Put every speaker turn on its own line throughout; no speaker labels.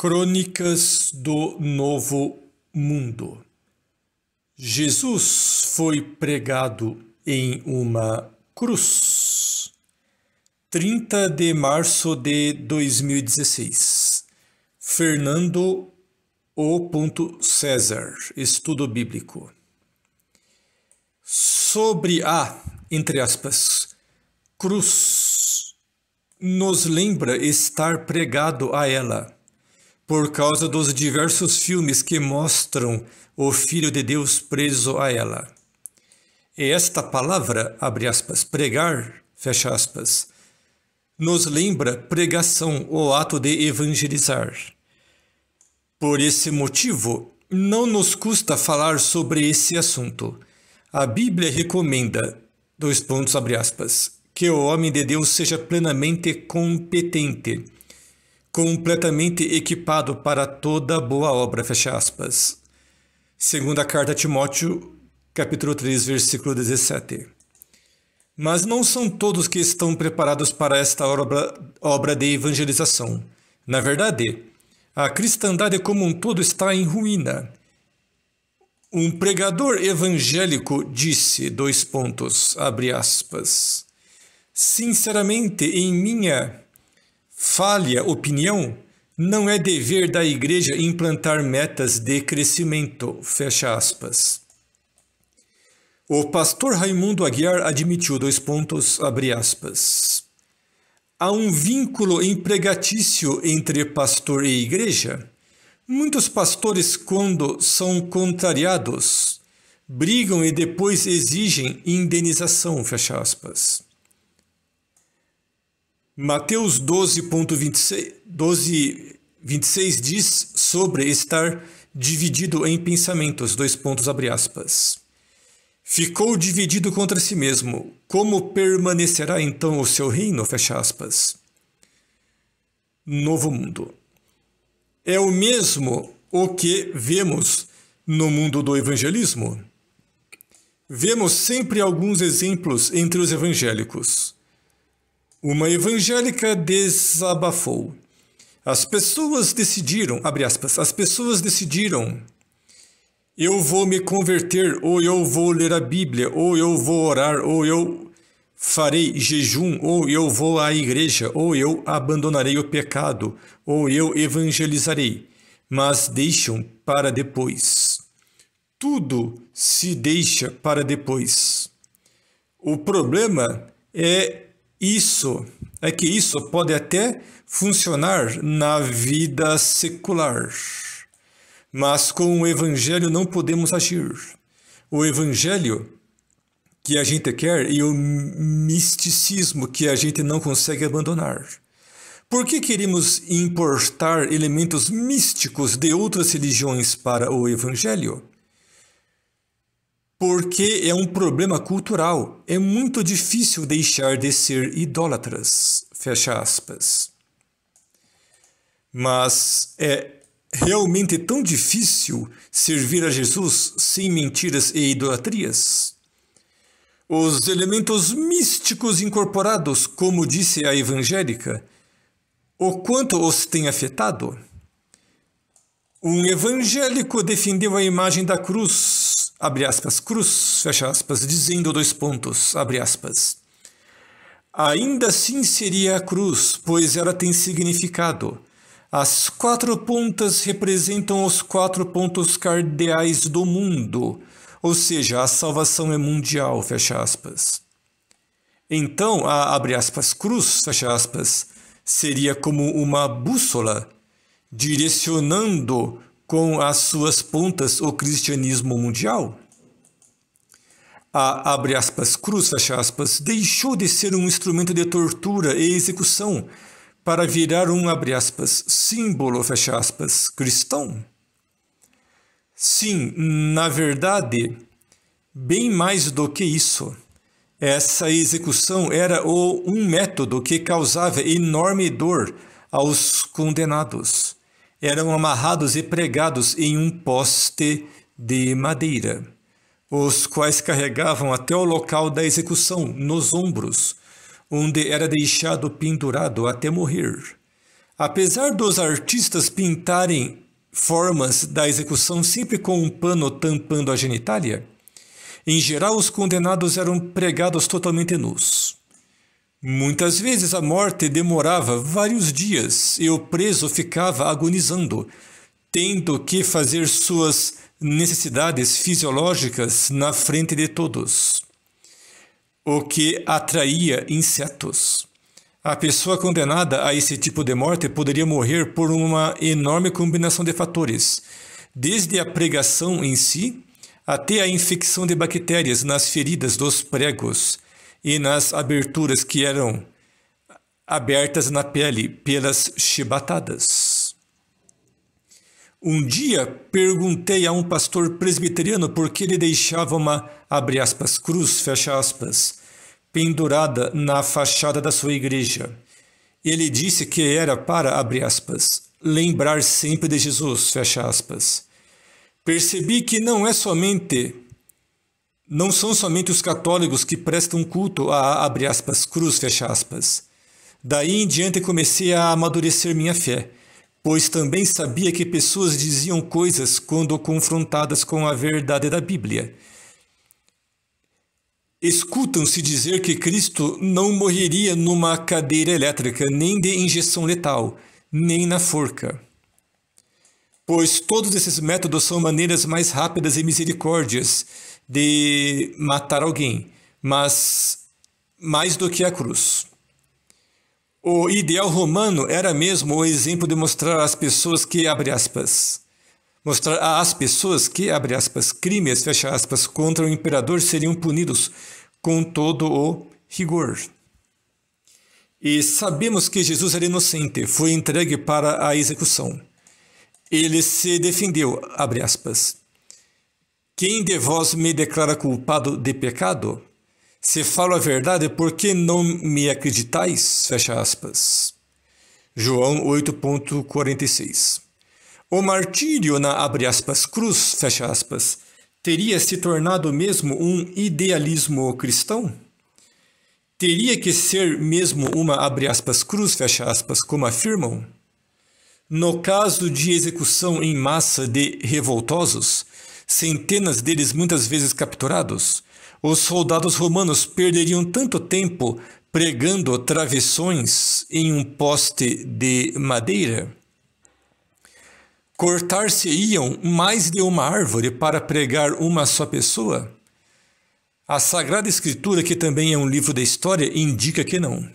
Crônicas do Novo Mundo Jesus foi pregado em uma cruz. 30 de março de 2016. Fernando O. César, Estudo Bíblico. Sobre a, entre aspas, cruz, nos lembra estar pregado a ela por causa dos diversos filmes que mostram o Filho de Deus preso a ela. E esta palavra, abre aspas, pregar, fecha aspas, nos lembra pregação, o ato de evangelizar. Por esse motivo, não nos custa falar sobre esse assunto. A Bíblia recomenda, dois pontos, abre aspas, que o homem de Deus seja plenamente competente completamente equipado para toda boa obra, fecha aspas. Segunda carta a Timóteo, capítulo 3, versículo 17. Mas não são todos que estão preparados para esta obra, obra de evangelização. Na verdade, a cristandade como um todo está em ruína. Um pregador evangélico disse, dois pontos, abre aspas, Sinceramente, em minha falha opinião, não é dever da igreja implantar metas de crescimento. Fecha aspas. O pastor Raimundo Aguiar admitiu dois pontos, abre aspas. Há um vínculo empregatício entre pastor e igreja. Muitos pastores, quando são contrariados, brigam e depois exigem indenização, fecha aspas. Mateus 12.26 12, 26 diz sobre estar dividido em pensamentos, dois pontos abre aspas. Ficou dividido contra si mesmo, como permanecerá então o seu reino? Fecha aspas. Novo mundo. É o mesmo o que vemos no mundo do evangelismo? Vemos sempre alguns exemplos entre os evangélicos. Uma evangélica desabafou. As pessoas decidiram, abre aspas, as pessoas decidiram, eu vou me converter, ou eu vou ler a Bíblia, ou eu vou orar, ou eu farei jejum, ou eu vou à igreja, ou eu abandonarei o pecado, ou eu evangelizarei, mas deixam para depois. Tudo se deixa para depois. O problema é isso é que isso pode até funcionar na vida secular, mas com o evangelho não podemos agir. O evangelho que a gente quer e o misticismo que a gente não consegue abandonar. Por que queremos importar elementos místicos de outras religiões para o evangelho? porque é um problema cultural. É muito difícil deixar de ser idólatras. Fecha aspas. Mas é realmente tão difícil servir a Jesus sem mentiras e idolatrias? Os elementos místicos incorporados, como disse a evangélica, o quanto os tem afetado? Um evangélico defendeu a imagem da cruz abre aspas, cruz, fecha aspas, dizendo dois pontos, abre aspas. Ainda assim seria a cruz, pois ela tem significado. As quatro pontas representam os quatro pontos cardeais do mundo, ou seja, a salvação é mundial, fecha aspas. Então, a abre aspas, cruz, fecha aspas, seria como uma bússola direcionando com as suas pontas o cristianismo mundial. A, abre aspas, cruz, fecha aspas, deixou de ser um instrumento de tortura e execução para virar um, abre aspas, símbolo, fecha aspas, cristão. Sim, na verdade, bem mais do que isso. Essa execução era um método que causava enorme dor aos condenados eram amarrados e pregados em um poste de madeira, os quais carregavam até o local da execução nos ombros, onde era deixado pendurado até morrer. Apesar dos artistas pintarem formas da execução sempre com um pano tampando a genitália, em geral os condenados eram pregados totalmente nus. Muitas vezes a morte demorava vários dias e o preso ficava agonizando, tendo que fazer suas necessidades fisiológicas na frente de todos, o que atraía insetos. A pessoa condenada a esse tipo de morte poderia morrer por uma enorme combinação de fatores, desde a pregação em si até a infecção de bactérias nas feridas dos pregos e nas aberturas que eram abertas na pele pelas chibatadas. Um dia perguntei a um pastor presbiteriano por que ele deixava uma, abre aspas, cruz, fecha aspas, pendurada na fachada da sua igreja. Ele disse que era para, abre aspas, lembrar sempre de Jesus, fecha aspas. Percebi que não é somente não são somente os católicos que prestam culto à abre aspas, cruz, fecha aspas. Daí em diante comecei a amadurecer minha fé, pois também sabia que pessoas diziam coisas quando confrontadas com a verdade da Bíblia. Escutam-se dizer que Cristo não morreria numa cadeira elétrica, nem de injeção letal, nem na forca. Pois todos esses métodos são maneiras mais rápidas e misericórdias de matar alguém, mas mais do que a cruz. O ideal romano era mesmo o exemplo de mostrar às pessoas que, abre aspas, mostrar às pessoas que, abre aspas, crimes, fecha aspas, contra o imperador seriam punidos com todo o rigor. E sabemos que Jesus era inocente, foi entregue para a execução. Ele se defendeu, abre aspas, quem de vós me declara culpado de pecado? Se falo a verdade, por que não me acreditais? Fecha aspas. João 8.46 O martírio na abre aspas cruz, fecha aspas, teria se tornado mesmo um idealismo cristão? Teria que ser mesmo uma abre aspas cruz, fecha aspas, como afirmam? No caso de execução em massa de revoltosos, centenas deles muitas vezes capturados, os soldados romanos perderiam tanto tempo pregando travessões em um poste de madeira? Cortar-se-iam mais de uma árvore para pregar uma só pessoa? A Sagrada Escritura, que também é um livro da história, indica que não.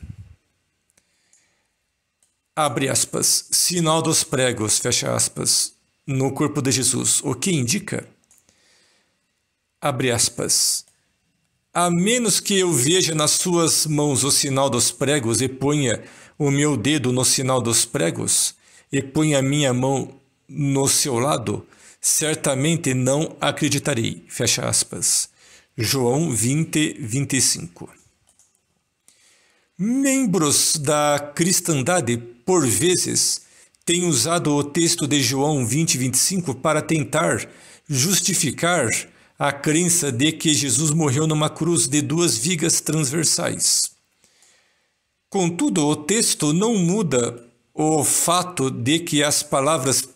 Abre aspas. Sinal dos pregos, fecha aspas. No corpo de Jesus. O que indica? Abre aspas. A menos que eu veja nas suas mãos o sinal dos pregos e ponha o meu dedo no sinal dos pregos e ponha a minha mão no seu lado, certamente não acreditarei. Fecha aspas. João 20, 25. Membros da cristandade, por vezes, têm usado o texto de João 20, 25 para tentar justificar a crença de que Jesus morreu numa cruz de duas vigas transversais. Contudo, o texto não muda o fato de que as palavras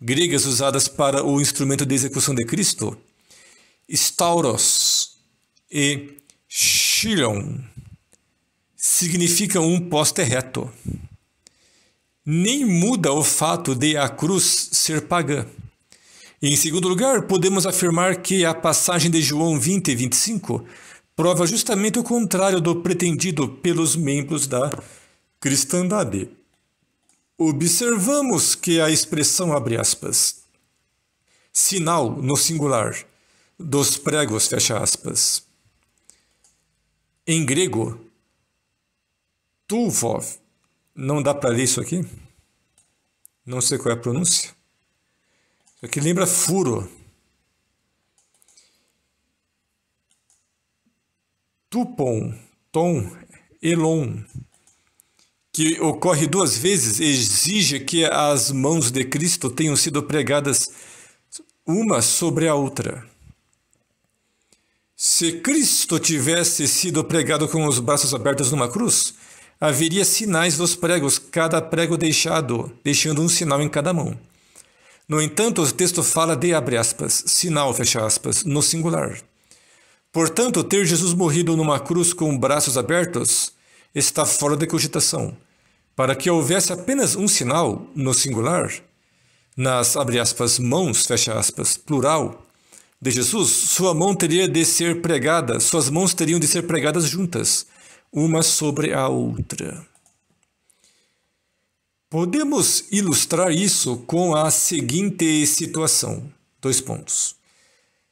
gregas usadas para o instrumento de execução de Cristo, stauros e chilion, significam um poste reto. Nem muda o fato de a cruz ser pagã. Em segundo lugar, podemos afirmar que a passagem de João 20 e 25 prova justamente o contrário do pretendido pelos membros da cristandade. Observamos que a expressão abre aspas sinal no singular dos pregos fecha aspas. Em grego, tuvov, Não dá para ler isso aqui? Não sei qual é a pronúncia que lembra furo. Tupon, Tom, Elon, que ocorre duas vezes, exige que as mãos de Cristo tenham sido pregadas uma sobre a outra. Se Cristo tivesse sido pregado com os braços abertos numa cruz, haveria sinais dos pregos, cada prego deixado, deixando um sinal em cada mão. No entanto, o texto fala de, abre aspas, sinal, fecha aspas, no singular. Portanto, ter Jesus morrido numa cruz com braços abertos está fora de cogitação. Para que houvesse apenas um sinal, no singular, nas, abre aspas, mãos, fecha aspas, plural, de Jesus, sua mão teria de ser pregada, suas mãos teriam de ser pregadas juntas, uma sobre a outra. Podemos ilustrar isso com a seguinte situação. Dois pontos.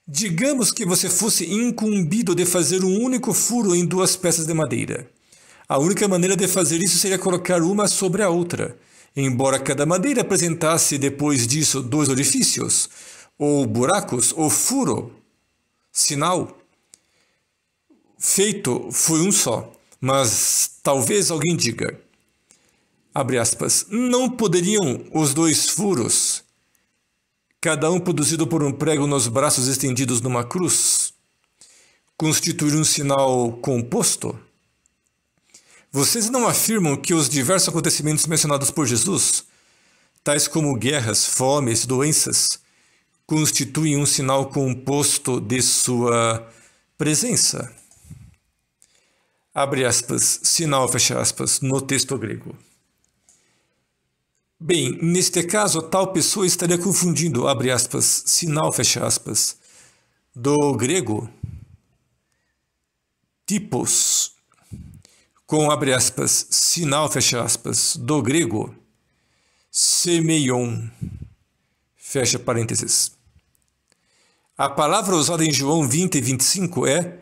Digamos que você fosse incumbido de fazer um único furo em duas peças de madeira. A única maneira de fazer isso seria colocar uma sobre a outra, embora cada madeira apresentasse depois disso dois orifícios, ou buracos, ou furo, sinal. Feito foi um só, mas talvez alguém diga: abre aspas, não poderiam os dois furos, cada um produzido por um prego nos braços estendidos numa cruz, constituir um sinal composto? Vocês não afirmam que os diversos acontecimentos mencionados por Jesus, tais como guerras, fomes, doenças, constituem um sinal composto de sua presença? Abre aspas, sinal, fecha aspas, no texto grego. Bem, neste caso, a tal pessoa estaria confundindo, abre aspas, sinal, fecha aspas, do grego tipos com, abre aspas, sinal, fecha aspas, do grego semeion, fecha parênteses. A palavra usada em João 20 e 25 é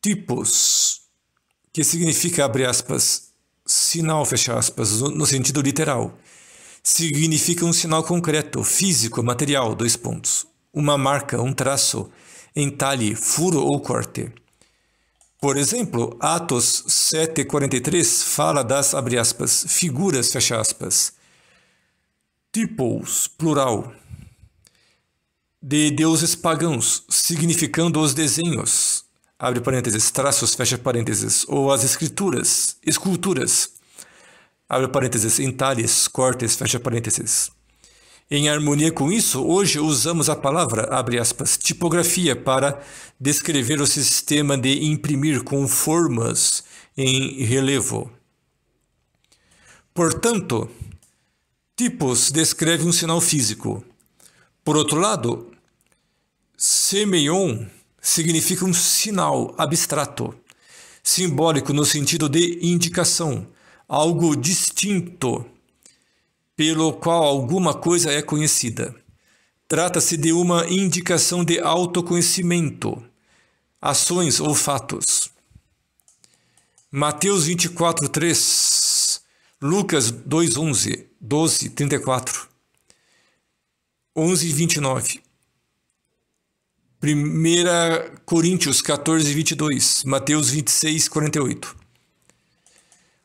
tipos, que significa, abre aspas, sinal, fecha aspas, no sentido literal significa um sinal concreto, físico, material, dois pontos. Uma marca, um traço, entalhe, furo ou corte. Por exemplo, Atos 7,43 fala das, abre aspas, figuras, fecha aspas, tipos, plural, de deuses pagãos, significando os desenhos, abre parênteses, traços, fecha parênteses, ou as escrituras, esculturas, abre parênteses, entalhes cortes, fecha parênteses. Em harmonia com isso, hoje usamos a palavra, abre aspas, tipografia para descrever o sistema de imprimir com formas em relevo. Portanto, tipos descreve um sinal físico. Por outro lado, semeion significa um sinal abstrato, simbólico no sentido de indicação, algo distinto, pelo qual alguma coisa é conhecida. Trata-se de uma indicação de autoconhecimento, ações ou fatos. Mateus 24, 3, Lucas 2, 11, 12, 34, 11 29. 1 Coríntios 14, 22, Mateus 26, 48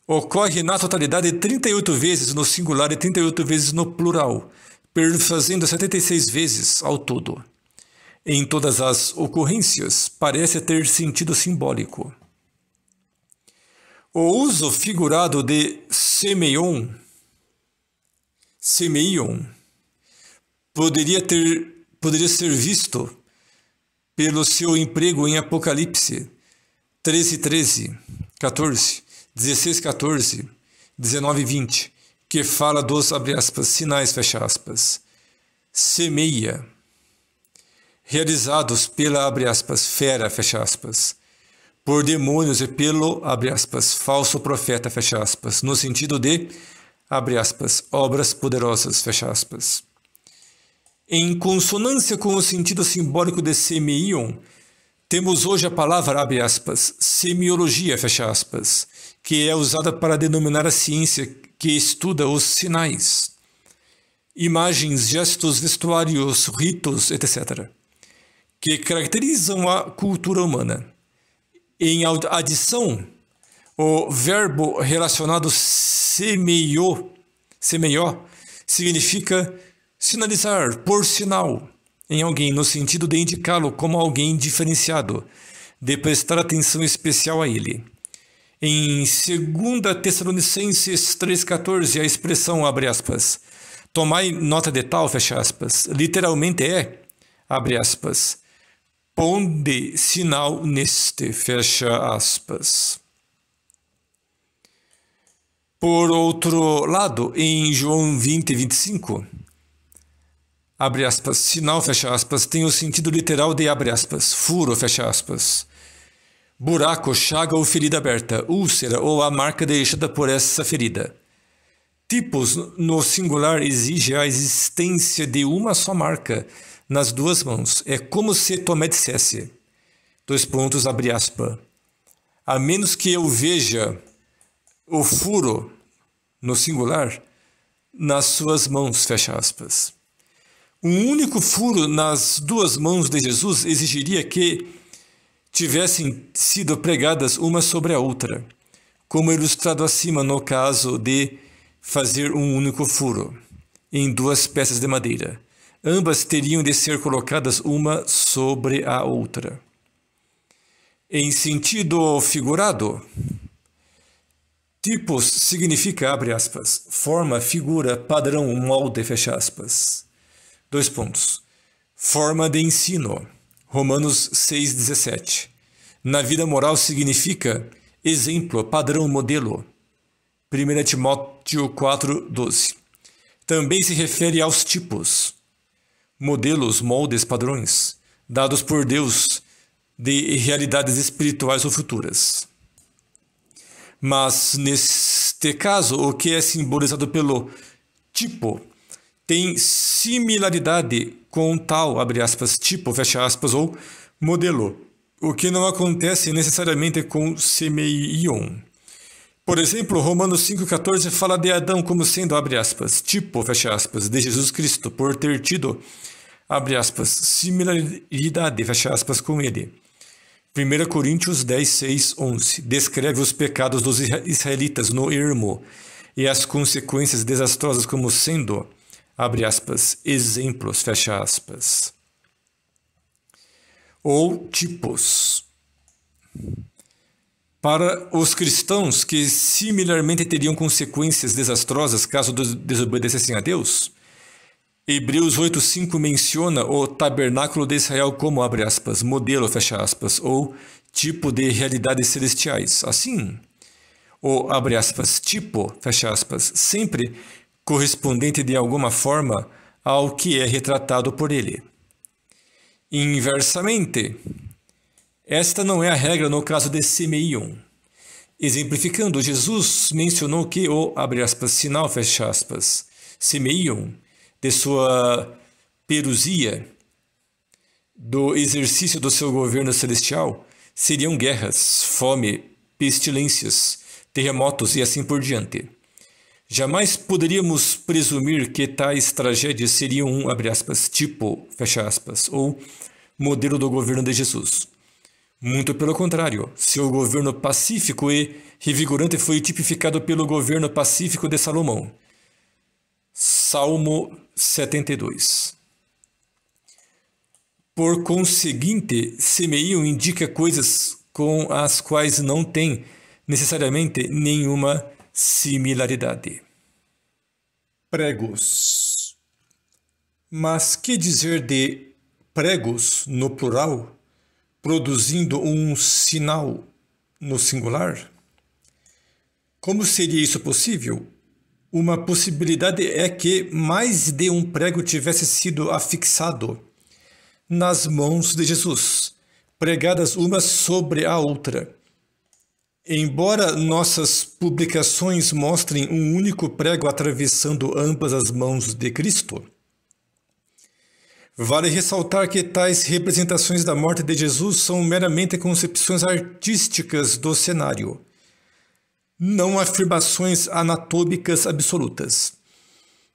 ocorre na totalidade 38 vezes no singular e 38 vezes no plural, fazendo 76 vezes ao todo. Em todas as ocorrências, parece ter sentido simbólico. O uso figurado de semeion, semeion poderia, ter, poderia ser visto pelo seu emprego em Apocalipse 13, 13, 14, 16, 14, 19 e 20, que fala dos, abre aspas, sinais, fecha aspas, semeia, realizados pela, abre aspas, fera, fecha aspas, por demônios e pelo, abre aspas, falso profeta, fecha aspas, no sentido de, abre aspas, obras poderosas, fecha aspas. Em consonância com o sentido simbólico de semeiam, temos hoje a palavra, abre aspas, semiologia, fecha aspas, que é usada para denominar a ciência que estuda os sinais, imagens, gestos, vestuários, ritos, etc., que caracterizam a cultura humana. Em adição, o verbo relacionado semeou, semeou significa sinalizar por sinal em alguém, no sentido de indicá-lo como alguém diferenciado, de prestar atenção especial a ele. Em 2 Tessalonicenses 3,14, a expressão abre aspas, tomai nota de tal, fecha aspas, literalmente é, abre aspas, ponde sinal neste, fecha aspas. Por outro lado, em João 20, 25, abre aspas, sinal, fecha aspas, tem o sentido literal de abre aspas, furo, fecha aspas buraco, chaga ou ferida aberta, úlcera ou a marca deixada por essa ferida. Tipos no singular exige a existência de uma só marca nas duas mãos. É como se Tomé dissesse, dois pontos, abre aspa, a menos que eu veja o furo no singular nas suas mãos, fecha aspas. Um único furo nas duas mãos de Jesus exigiria que tivessem sido pregadas uma sobre a outra, como ilustrado acima no caso de fazer um único furo em duas peças de madeira. Ambas teriam de ser colocadas uma sobre a outra. Em sentido figurado, tipos significa, abre aspas, forma, figura, padrão, molde, fecha aspas. Dois pontos. Forma de ensino. Romanos 6,17. Na vida moral significa exemplo, padrão, modelo. 1 Timóteo 4,12. Também se refere aos tipos, modelos, moldes, padrões, dados por Deus de realidades espirituais ou futuras. Mas, neste caso, o que é simbolizado pelo tipo tem similaridade com tal, abre aspas, tipo, fecha aspas, ou modelo, o que não acontece necessariamente com semeion. Por exemplo, Romanos 5,14 fala de Adão como sendo, abre aspas, tipo, fecha aspas, de Jesus Cristo, por ter tido, abre aspas, similaridade, fecha aspas, com ele. 1 Coríntios 10, 6, 11 descreve os pecados dos israelitas no ermo e as consequências desastrosas como sendo, abre aspas, exemplos, fecha aspas. Ou tipos. Para os cristãos que similarmente teriam consequências desastrosas caso desobedecessem a Deus, Hebreus 8:5 menciona o tabernáculo de Israel como abre aspas, modelo fecha aspas, ou tipo de realidades celestiais. Assim, o abre aspas, tipo fecha aspas, sempre correspondente de alguma forma ao que é retratado por ele. Inversamente, esta não é a regra no caso de Simeão. Exemplificando, Jesus mencionou que o aspas, sinal fecha aspas, Simeão, de sua perusia, do exercício do seu governo celestial, seriam guerras, fome, pestilências, terremotos e assim por diante. Jamais poderíamos presumir que tais tragédias seriam um, abre aspas, tipo, fecha aspas, ou modelo do governo de Jesus. Muito pelo contrário, seu governo pacífico e revigorante foi tipificado pelo governo pacífico de Salomão. Salmo 72. Por conseguinte, Simeão indica coisas com as quais não tem necessariamente nenhuma similaridade. Pregos. Mas que dizer de pregos no plural, produzindo um sinal no singular? Como seria isso possível? Uma possibilidade é que mais de um prego tivesse sido afixado nas mãos de Jesus, pregadas uma sobre a outra Embora nossas publicações mostrem um único prego atravessando ambas as mãos de Cristo, vale ressaltar que tais representações da morte de Jesus são meramente concepções artísticas do cenário, não afirmações anatômicas absolutas.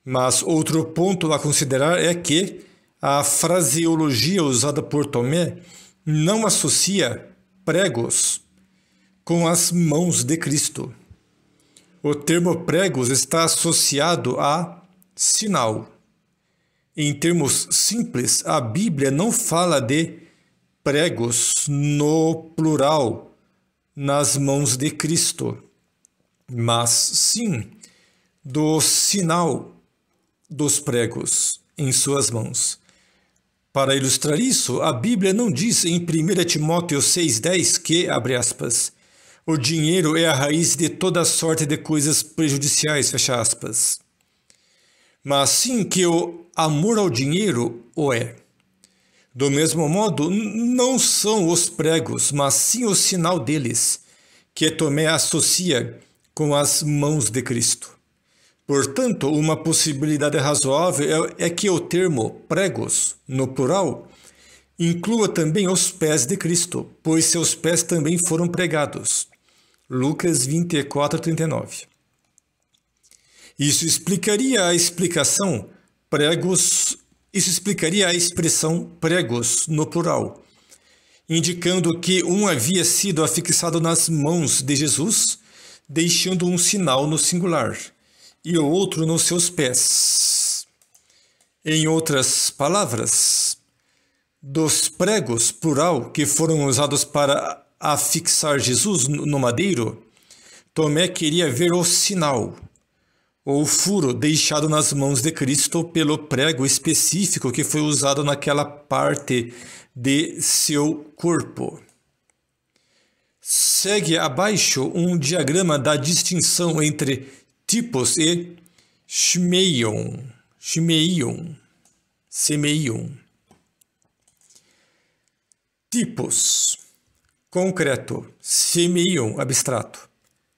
Mas outro ponto a considerar é que a fraseologia usada por Tomé não associa pregos com as mãos de Cristo. O termo pregos está associado a sinal. Em termos simples, a Bíblia não fala de pregos no plural nas mãos de Cristo, mas sim do sinal dos pregos em suas mãos. Para ilustrar isso, a Bíblia não diz em 1 Timóteo 6,10 que, abre aspas, o dinheiro é a raiz de toda sorte de coisas prejudiciais, fecha aspas. Mas sim que o amor ao dinheiro o é. Do mesmo modo, não são os pregos, mas sim o sinal deles, que Tomé associa com as mãos de Cristo. Portanto, uma possibilidade razoável é, é que o termo pregos, no plural, inclua também os pés de Cristo, pois seus pés também foram pregados. Lucas 24, 39. Isso explicaria a explicação pregos, isso explicaria a expressão pregos no plural, indicando que um havia sido afixado nas mãos de Jesus, deixando um sinal no singular, e o outro nos seus pés. Em outras palavras, dos pregos plural que foram usados para a fixar Jesus no madeiro, Tomé queria ver o sinal, ou o furo deixado nas mãos de Cristo pelo prego específico que foi usado naquela parte de seu corpo. Segue abaixo um diagrama da distinção entre tipos e Shmeion. Shmeion. Semeion. Tipos. Concreto, semeion, abstrato.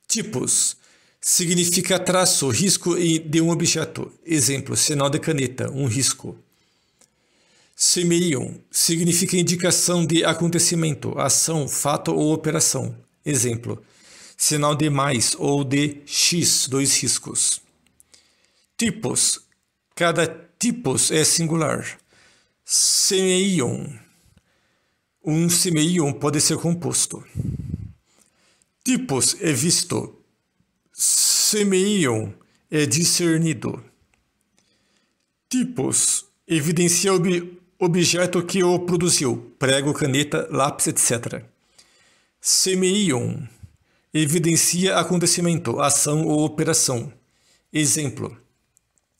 Tipos, significa traço, risco de um objeto. Exemplo, sinal de caneta, um risco. Semeion significa indicação de acontecimento, ação, fato ou operação. Exemplo, sinal de mais ou de X, dois riscos. Tipos. Cada tipos é singular. Semeion um semeion pode ser composto. Tipos é visto. Semeion é discernido. Tipos evidencia o objeto que o produziu, prego, caneta, lápis, etc. Semeion evidencia acontecimento, ação ou operação. Exemplo: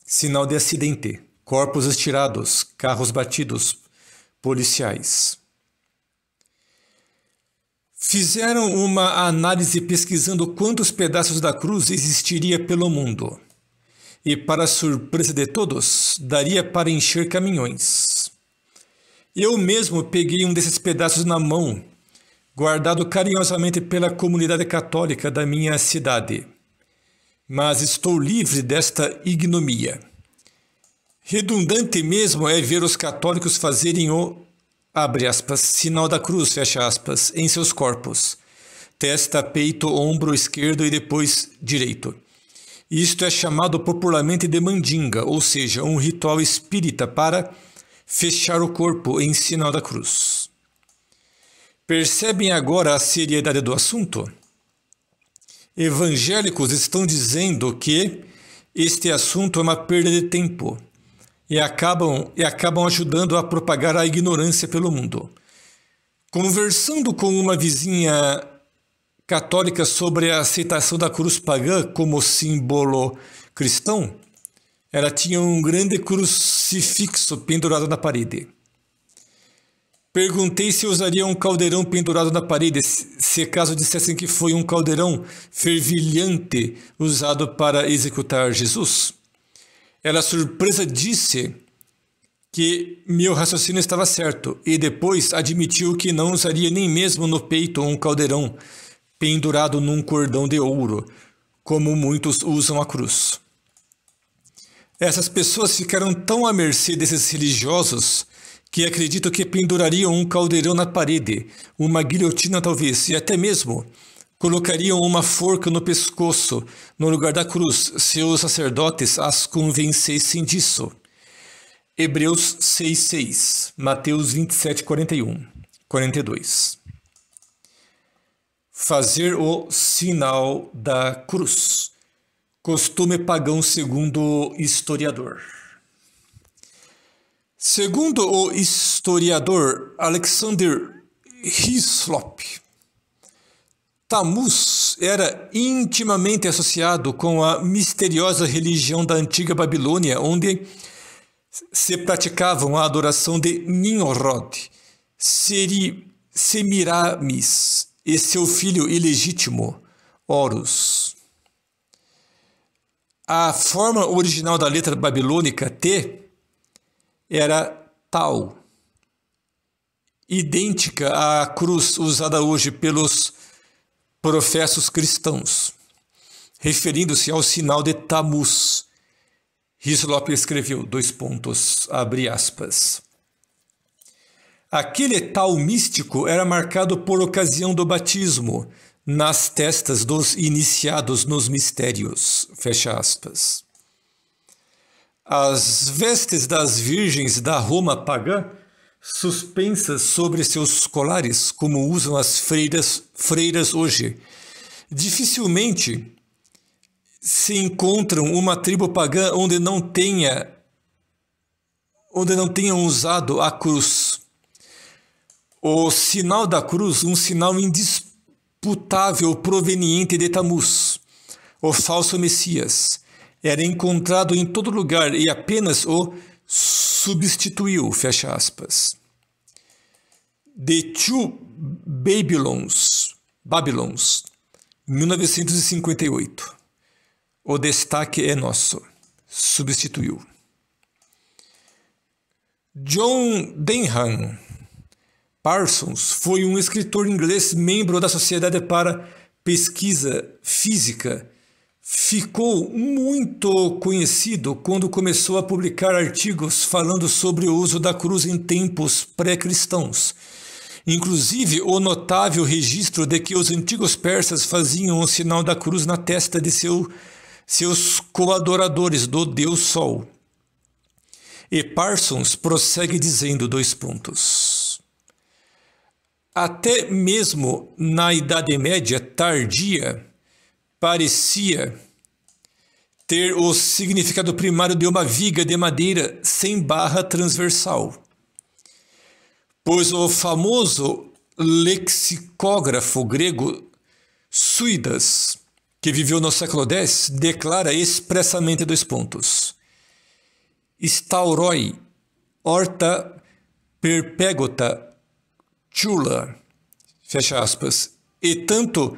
sinal de acidente, corpos estirados, carros batidos, policiais. Fizeram uma análise pesquisando quantos pedaços da cruz existiria pelo mundo. E, para surpresa de todos, daria para encher caminhões. Eu mesmo peguei um desses pedaços na mão, guardado carinhosamente pela comunidade católica da minha cidade. Mas estou livre desta ignomia. Redundante mesmo é ver os católicos fazerem o abre aspas, sinal da cruz, fecha aspas, em seus corpos, testa, peito, ombro esquerdo e depois direito. Isto é chamado popularmente de mandinga, ou seja, um ritual espírita para fechar o corpo em sinal da cruz. Percebem agora a seriedade do assunto? Evangélicos estão dizendo que este assunto é uma perda de tempo e acabam, e acabam ajudando a propagar a ignorância pelo mundo. Conversando com uma vizinha católica sobre a aceitação da cruz pagã como símbolo cristão, ela tinha um grande crucifixo pendurado na parede. Perguntei se usaria um caldeirão pendurado na parede, se caso dissessem que foi um caldeirão fervilhante usado para executar Jesus. Ela surpresa disse que meu raciocínio estava certo e depois admitiu que não usaria nem mesmo no peito um caldeirão pendurado num cordão de ouro, como muitos usam a cruz. Essas pessoas ficaram tão à mercê desses religiosos que acredito que pendurariam um caldeirão na parede, uma guilhotina talvez, e até mesmo colocariam uma forca no pescoço, no lugar da cruz, se os sacerdotes as convencessem disso. Hebreus 6:6, Mateus 41, 42. Fazer o sinal da cruz. Costume pagão segundo o historiador. Segundo o historiador Alexander Hislop, Tammuz era intimamente associado com a misteriosa religião da antiga Babilônia, onde se praticavam a adoração de Nimrod, Semiramis e seu filho ilegítimo, Horus. A forma original da letra babilônica T era Tau, idêntica à cruz usada hoje pelos professos cristãos, referindo-se ao sinal de Tamuz. Hislop escreveu, dois pontos, abre aspas. Aquele tal místico era marcado por ocasião do batismo, nas testas dos iniciados nos mistérios, fecha aspas. As vestes das virgens da Roma pagã suspensas sobre seus colares, como usam as freiras, freiras hoje. Dificilmente se encontram uma tribo pagã onde não tenha onde não tenham usado a cruz. O sinal da cruz, um sinal indisputável proveniente de Tamuz, o falso Messias, era encontrado em todo lugar e apenas o substituiu, fecha aspas. The Two Babylons, Babylons, 1958. O destaque é nosso. Substituiu. John Denham Parsons foi um escritor inglês membro da Sociedade para Pesquisa Física ficou muito conhecido quando começou a publicar artigos falando sobre o uso da cruz em tempos pré-cristãos. Inclusive, o notável registro de que os antigos persas faziam o sinal da cruz na testa de seu, seus coadoradores do deus Sol. E Parsons prossegue dizendo dois pontos. Até mesmo na Idade Média tardia, parecia ter o significado primário de uma viga de madeira sem barra transversal, pois o famoso lexicógrafo grego Suidas, que viveu no século X, declara expressamente dois pontos. Stauroi, horta perpegota, chula, fecha aspas, e tanto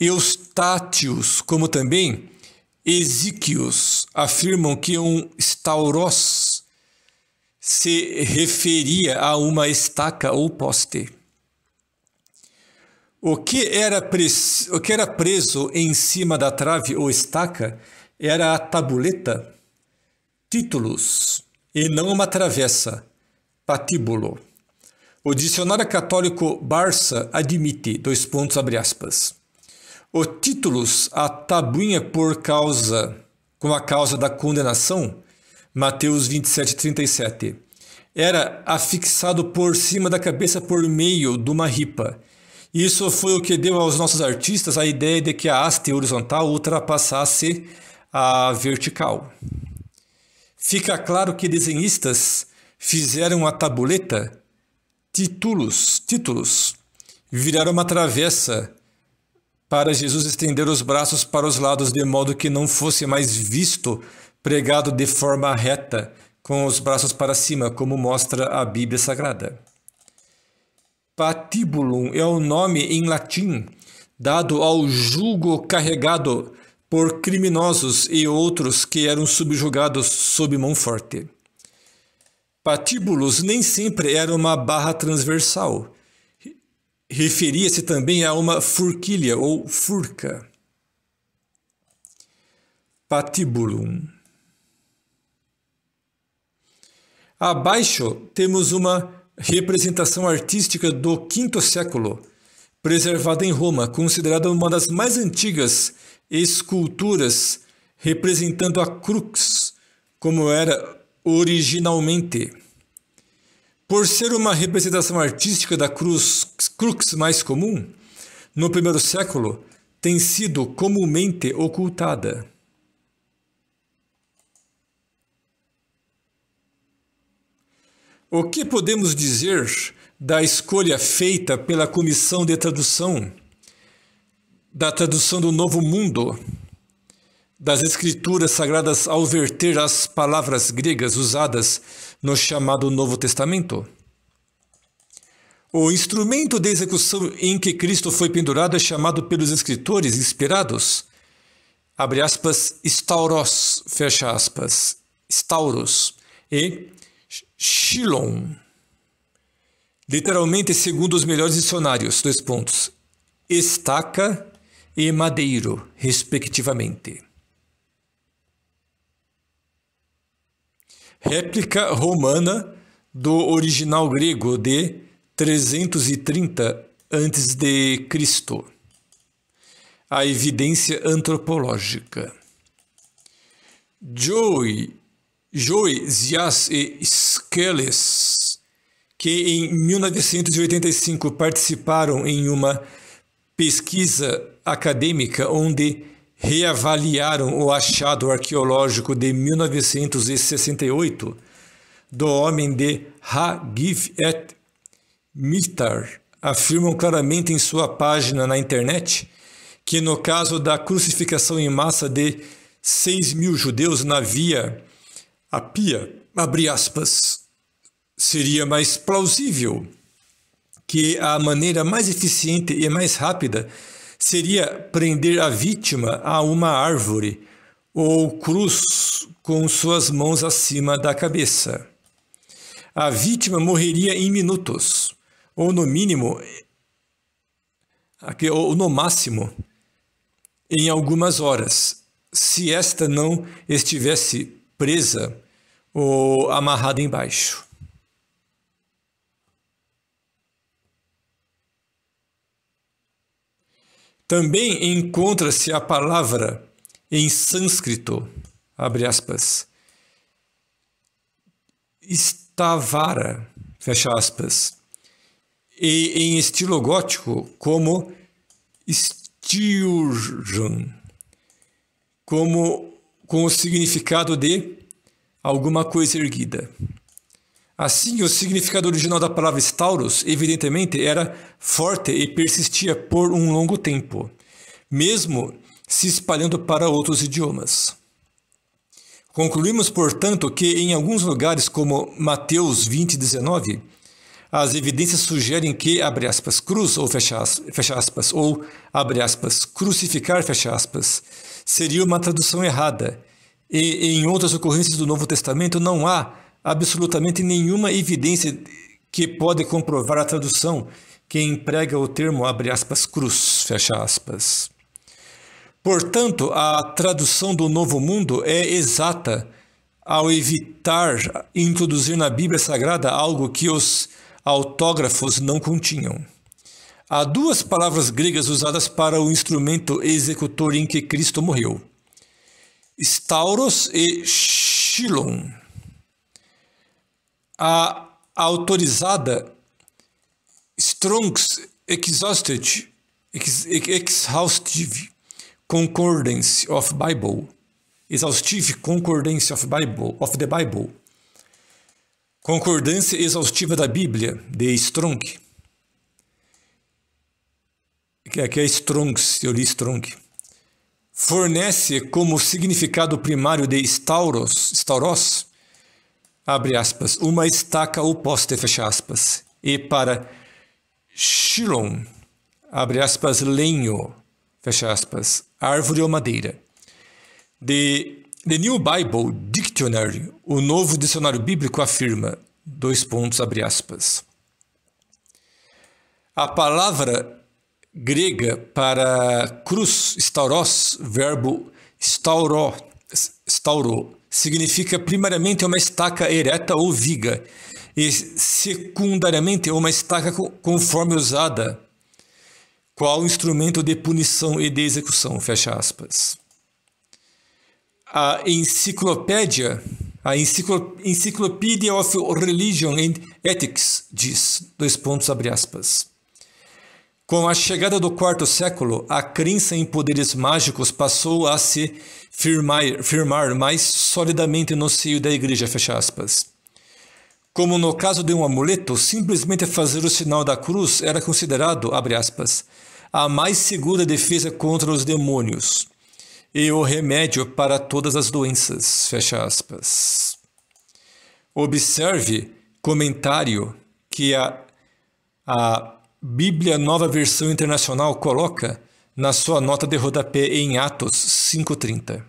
Eustátios, como também Exíquios, afirmam que um stauros se referia a uma estaca ou poste. O que era, preso, o que era preso em cima da trave ou estaca era a tabuleta, títulos, e não uma travessa, patíbulo. O dicionário católico Barça admite, dois pontos, abre aspas, o títulos a tabuinha por causa, com a causa da condenação, Mateus 27, 37, era afixado por cima da cabeça por meio de uma ripa. Isso foi o que deu aos nossos artistas a ideia de que a haste horizontal ultrapassasse a vertical. Fica claro que desenhistas fizeram a tabuleta títulos, títulos, viraram uma travessa para Jesus estender os braços para os lados, de modo que não fosse mais visto pregado de forma reta, com os braços para cima, como mostra a Bíblia Sagrada. Patibulum é o nome em latim dado ao jugo carregado por criminosos e outros que eram subjugados sob mão forte. Patíbulos nem sempre era uma barra transversal, Referia-se também a uma furquilha ou furca. Patibulum. Abaixo temos uma representação artística do quinto século, preservada em Roma, considerada uma das mais antigas esculturas representando a crux, como era originalmente. Por ser uma representação artística da cruz crux mais comum, no primeiro século tem sido comumente ocultada. O que podemos dizer da escolha feita pela Comissão de Tradução, da tradução do Novo Mundo, das Escrituras Sagradas ao verter as palavras gregas usadas no chamado Novo Testamento. O instrumento de execução em que Cristo foi pendurado é chamado pelos escritores inspirados, abre aspas, stauros, fecha aspas, stauros, e shilon. Literalmente, segundo os melhores dicionários, dois pontos, estaca e madeiro, respectivamente. réplica romana do original grego de 330 a.C. A evidência antropológica. Joey, Joy Zias e Skeles, que em 1985 participaram em uma pesquisa acadêmica onde reavaliaram o achado arqueológico de 1968 do homem de Hagif et Mitar, afirmam claramente em sua página na internet que no caso da crucificação em massa de 6 mil judeus na via Apia, abre aspas, seria mais plausível que a maneira mais eficiente e mais rápida seria prender a vítima a uma árvore ou cruz com suas mãos acima da cabeça. A vítima morreria em minutos, ou no mínimo, ou no máximo, em algumas horas, se esta não estivesse presa ou amarrada embaixo. Também encontra-se a palavra em sânscrito, abre aspas, estavara, fecha aspas, e em estilo gótico como stirjun, como com o significado de alguma coisa erguida. Assim, o significado original da palavra Stauros, evidentemente, era forte e persistia por um longo tempo, mesmo se espalhando para outros idiomas. Concluímos, portanto, que em alguns lugares, como Mateus 20, 19, as evidências sugerem que, abre aspas, cruz, ou fecha, fecha aspas, ou, abre aspas, crucificar, fecha aspas, seria uma tradução errada. E em outras ocorrências do Novo Testamento não há absolutamente nenhuma evidência que pode comprovar a tradução que emprega o termo abre aspas cruz, fecha aspas. Portanto, a tradução do Novo Mundo é exata ao evitar introduzir na Bíblia Sagrada algo que os autógrafos não continham. Há duas palavras gregas usadas para o instrumento executor em que Cristo morreu: Stauros e Shilon a autorizada Strong's Exhausted, Exhaustive Concordance of Bible, Exhaustive Concordance of Bible, of the Bible. Concordância exaustiva da Bíblia, de Strong. Que aqui é Strongs, eu li Strong. Fornece como significado primário de Stauros, Stauros abre aspas, uma estaca oposta, fecha aspas, e para Shilon, abre aspas, lenho, fecha aspas, árvore ou madeira. The, the New Bible Dictionary, o novo dicionário bíblico afirma, dois pontos, abre aspas. A palavra grega para cruz, stauros, verbo stauro, stauro significa primariamente é uma estaca ereta ou viga, e secundariamente é uma estaca conforme usada, qual instrumento de punição e de execução, fecha aspas. A enciclopédia, a Encyclopedia of Religion and Ethics diz, dois pontos, abre aspas. Com a chegada do quarto século, a crença em poderes mágicos passou a se firmar, firmar mais solidamente no seio da igreja, Como no caso de um amuleto, simplesmente fazer o sinal da cruz era considerado, aspas, a mais segura defesa contra os demônios e o remédio para todas as doenças, Observe comentário que a, a Bíblia Nova Versão Internacional coloca na sua nota de rodapé em Atos 5:30.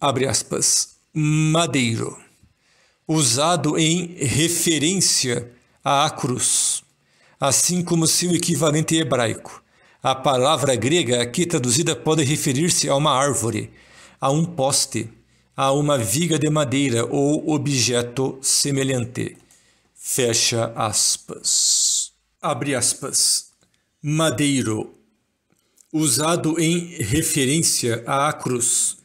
Abre aspas. Madeiro, usado em referência à cruz, assim como seu equivalente hebraico. A palavra grega aqui traduzida pode referir-se a uma árvore, a um poste, a uma viga de madeira ou objeto semelhante. Fecha aspas. Abre aspas. Madeiro. Usado em referência à cruz.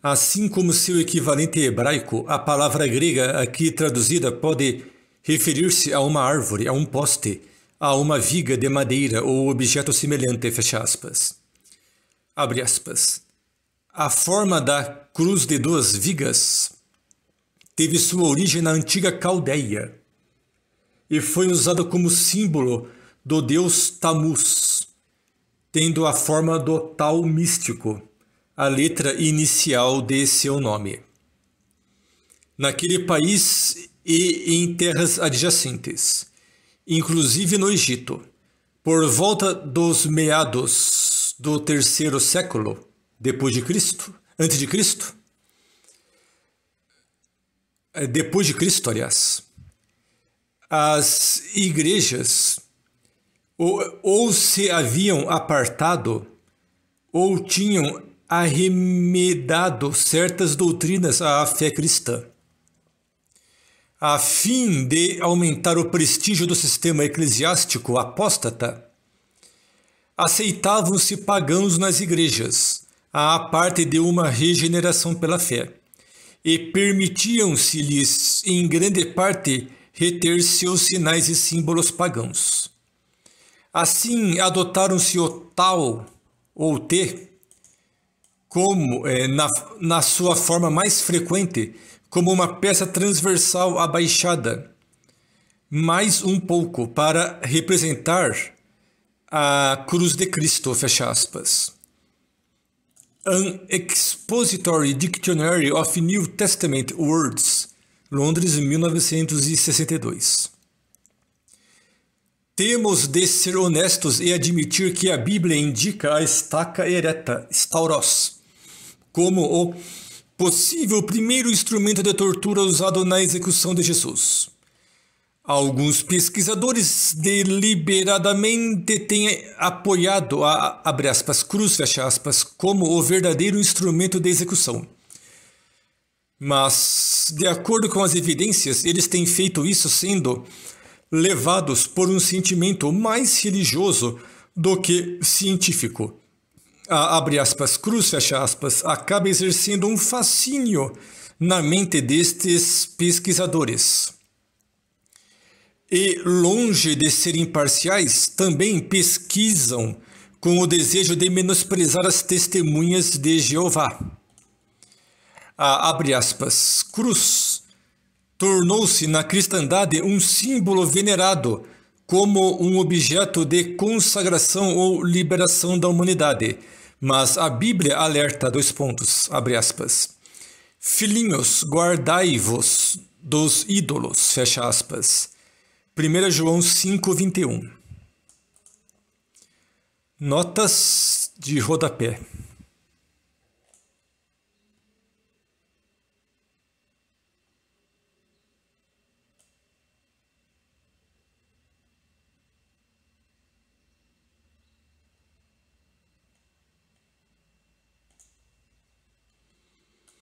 Assim como seu equivalente hebraico, a palavra grega aqui traduzida pode referir-se a uma árvore, a um poste, a uma viga de madeira ou objeto semelhante, fecha aspas. Abre aspas. A forma da cruz de duas vigas teve sua origem na antiga Caldeia, e foi usada como símbolo do deus Tammuz, tendo a forma do tal místico, a letra inicial de seu nome. Naquele país e em terras adjacentes, inclusive no Egito, por volta dos meados do terceiro século depois de Cristo, antes de Cristo, depois de Cristo, aliás, as igrejas ou, ou se haviam apartado ou tinham arremedado certas doutrinas à fé cristã, a fim de aumentar o prestígio do sistema eclesiástico apóstata. Aceitavam-se pagãos nas igrejas, à parte de uma regeneração pela fé, e permitiam-se-lhes, em grande parte, reter seus sinais e símbolos pagãos. Assim, adotaram-se o tal ou te como é, na, na sua forma mais frequente, como uma peça transversal abaixada, mais um pouco para representar a cruz de Cristo, fecha aspas. An Expository Dictionary of New Testament Words Londres, 1962. Temos de ser honestos e admitir que a Bíblia indica a estaca ereta, stauros, como o possível primeiro instrumento de tortura usado na execução de Jesus. Alguns pesquisadores deliberadamente têm apoiado a, abre aspas, cruz, fecha aspas, como o verdadeiro instrumento de execução mas, de acordo com as evidências, eles têm feito isso sendo levados por um sentimento mais religioso do que científico. A, abre aspas, cruz, fecha aspas, acaba exercendo um fascínio na mente destes pesquisadores. E, longe de serem parciais, também pesquisam com o desejo de menosprezar as testemunhas de Jeová a, abre aspas, cruz, tornou-se na cristandade um símbolo venerado como um objeto de consagração ou liberação da humanidade. Mas a Bíblia alerta dois pontos, abre aspas. Filhinhos, guardai-vos dos ídolos, fecha aspas. 1 João 5:21. Notas de rodapé.